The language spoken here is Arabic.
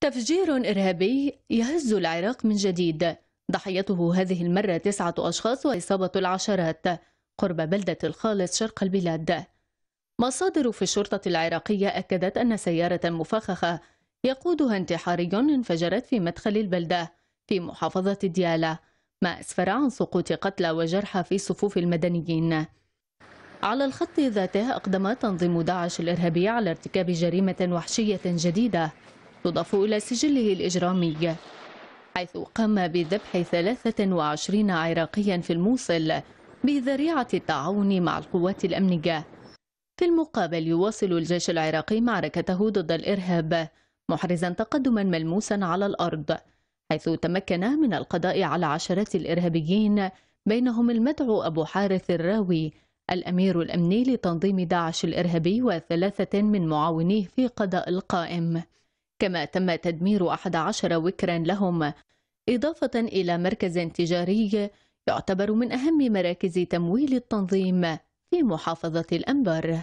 تفجير إرهابي يهز العراق من جديد ضحيته هذه المرة تسعة أشخاص وإصابة العشرات قرب بلدة الخالص شرق البلاد مصادر في الشرطة العراقية أكدت أن سيارة مفخخة يقودها انتحاري انفجرت في مدخل البلدة في محافظة ديالى ما أسفر عن سقوط قتلى وجرحى في صفوف المدنيين على الخط ذاته أقدم تنظيم داعش الإرهابي على ارتكاب جريمة وحشية جديدة تضاف إلى سجله الإجرامي حيث قام بذبح 23 عراقيا في الموصل بذريعة التعاون مع القوات الأمنية في المقابل يواصل الجيش العراقي معركته ضد الإرهاب محرزا تقدما ملموسا على الأرض حيث تمكن من القضاء على عشرات الإرهابيين بينهم المدعو أبو حارث الراوي الأمير الأمني لتنظيم داعش الإرهابي وثلاثة من معاونيه في قضاء القائم كما تم تدمير 11 وكرا لهم إضافة إلى مركز تجاري يعتبر من أهم مراكز تمويل التنظيم في محافظة الأنبار